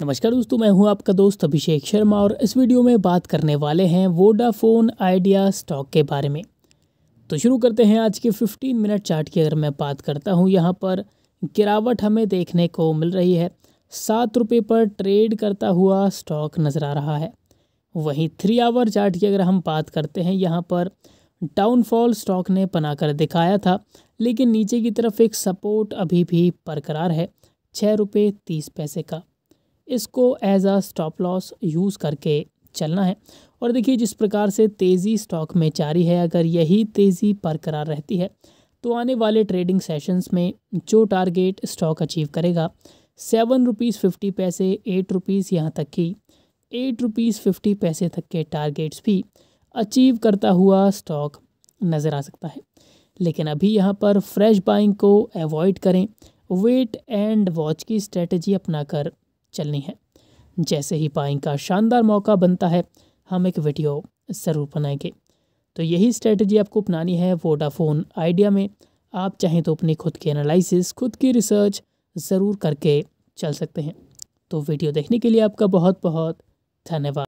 नमस्कार दोस्तों मैं हूं आपका दोस्त अभिषेक शर्मा और इस वीडियो में बात करने वाले हैं वोडाफोन आइडिया स्टॉक के बारे में तो शुरू करते हैं आज के 15 मिनट चार्ट की अगर मैं बात करता हूं यहां पर गिरावट हमें देखने को मिल रही है सात रुपये पर ट्रेड करता हुआ स्टॉक नज़र आ रहा है वहीं थ्री आवर चार्ट की अगर हम बात करते हैं यहाँ पर डाउनफॉल स्टॉक ने बना दिखाया था लेकिन नीचे की तरफ एक सपोर्ट अभी भी बरकरार है छः रुपये तीस पैसे का इसको as a stop loss use करके चलना है और देखिए जिस प्रकार से तेज़ी स्टॉक में जारी है अगर यही तेज़ी बरकरार रहती है तो आने वाले ट्रेडिंग सेशंस में जो टारगेट स्टॉक अचीव करेगा सेवन रुपीज़ फिफ्टी पैसे एट रुपीज़ यहाँ तक कि एट रुपीज़ फिफ्टी पैसे तक के टारगेट्स भी अचीव करता हुआ स्टॉक नज़र आ सकता है लेकिन अभी यहाँ पर फ्रेश बाइंग को अवॉइड करें वेट एंड वॉच की स्ट्रेटजी अपनाकर चलनी है जैसे ही पाइंग का शानदार मौका बनता है हम एक वीडियो ज़रूर बनाएंगे तो यही स्ट्रेटजी आपको अपनानी है वोडाफोन आइडिया में आप चाहें तो अपनी खुद की एनालिसिस खुद की रिसर्च ज़रूर करके चल सकते हैं तो वीडियो देखने के लिए आपका बहुत बहुत धन्यवाद